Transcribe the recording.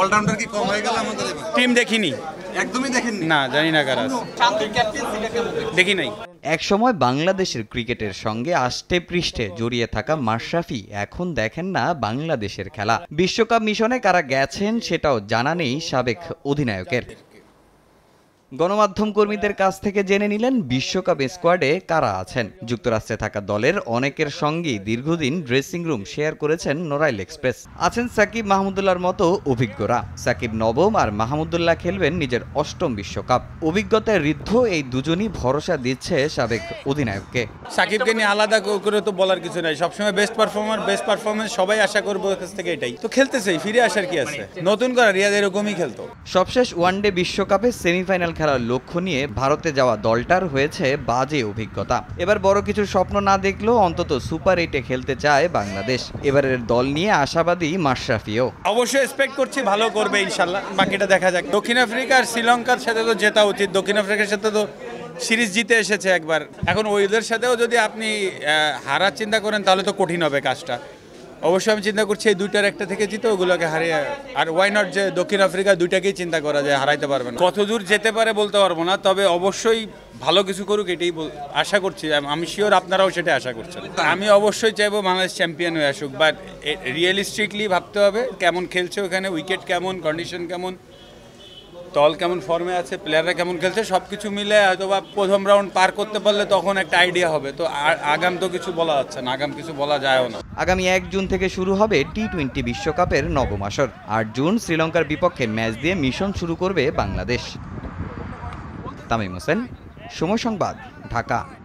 allrounder কি একসময় বাংলাদেশের ক্রিকেটের সঙ্গে আষ্টে পৃষ্ঠে জড়িয়ে থাকা মাশরাফি এখন দেখেন না বাংলাদেশের খেলা বিশ্বকাপ মিশনে কারা গেছেন সেটাও জানা নেই সাবেক অধিনায়কের গণমাধ্যম কর্মীদের কাছ থেকে জেনে নিলেন বিশ্বকাপ স্কোয়াডে কারা আছেন যুক্তরাষ্ট্রে থাকা দলের অনেকের সঙ্গেই দীর্ঘদিন ড্রেসিং রুম শেয়ার করেছেন নোরাইল এক্সপ্রেস আছেন সাকিব মাহমুদুল্লাহর মতো অভিজ্ঞরা সাকিব নবম আর মাহমুদুল্লাহ খেলবেন নিজের অষ্টম বিশ্বকাপ অভিজ্ঞতায় ঋদ্ধ এই দুজনই ভরসা দিচ্ছে সাবেক অধিনায়ককে সাকিবকে নিয়ে আলাদা করে তো বলার কিছু নাই সবসময় বেস্ট পারফর্মার বেস্ট পারফরমেন্স সবাই আশা করবো কাছ থেকে এটাই তো খেলতেছেই ফিরে আসার কি আছে নতুন করা রিয়াদের এরকমই খেলতো সবশেষ ওয়ানডে বিশ্বকাপে সেমিফাইনাল খেলার লক্ষ্য নিয়ে ভারতে যাওয়া দলটার হয়েছে বাজে অভিজ্ঞতা এবার বড় কিছু স্বপ্ন না দেখলেও অন্তত সুপার এইটে খেলতে চায় বাংলাদেশ এবারের দল নিয়ে আশাবাদী মাশরাফিও অবশ্যই এক্সপেক্ট করছি ভালো করবে ইনশাল্লাহ বাকিটা দেখা যাক দক্ষিণ আফ্রিকা আর শ্রীলঙ্কার সাথে তো জেতা উচিত দক্ষিণ আফ্রিকার সাথে তো সিরিজ জিতে এসেছে একবার এখন ওইদের সাথেও যদি আপনি হারার চিন্তা করেন তাহলে তো কঠিন হবে কাজটা অবশ্যই আমি চিন্তা করছি এই দুইটার একটা থেকে জিতে ওগুলোকে হারিয়ে আর ওয়াই নট যে দক্ষিণ আফ্রিকা দুইটাকেই চিন্তা করা যায় হারাইতে পারবে না কতদূর যেতে পারে বলতে পারবো না তবে অবশ্যই ভালো কিছু করুক এটাই আশা করছি আমি শিওর আপনারাও সেটা আশা করছেন আমি অবশ্যই চাইবো বাংলাদেশ চ্যাম্পিয়ন হয়ে আসুক বাট রিয়েলিস্টিকলি ভাবতে হবে কেমন খেলছে ওখানে উইকেট কেমন কন্ডিশন কেমন দল কেমন ফর্মে আছে প্লেয়াররা কেমন খেলছে সব কিছু মিলে হয়তো বা প্রথম রাউন্ড পার করতে পারলে তখন একটা আইডিয়া হবে তো আগাম তো কিছু বলা যাচ্ছে না আগাম কিছু বলা যায়ও না আগামী এক জুন থেকে শুরু হবে টি টোয়েন্টি বিশ্বকাপের নবম আসর আট জুন শ্রীলঙ্কার বিপক্ষে ম্যাচ দিয়ে মিশন শুরু করবে বাংলাদেশ তামিম হোসেন সময় সংবাদ ঢাকা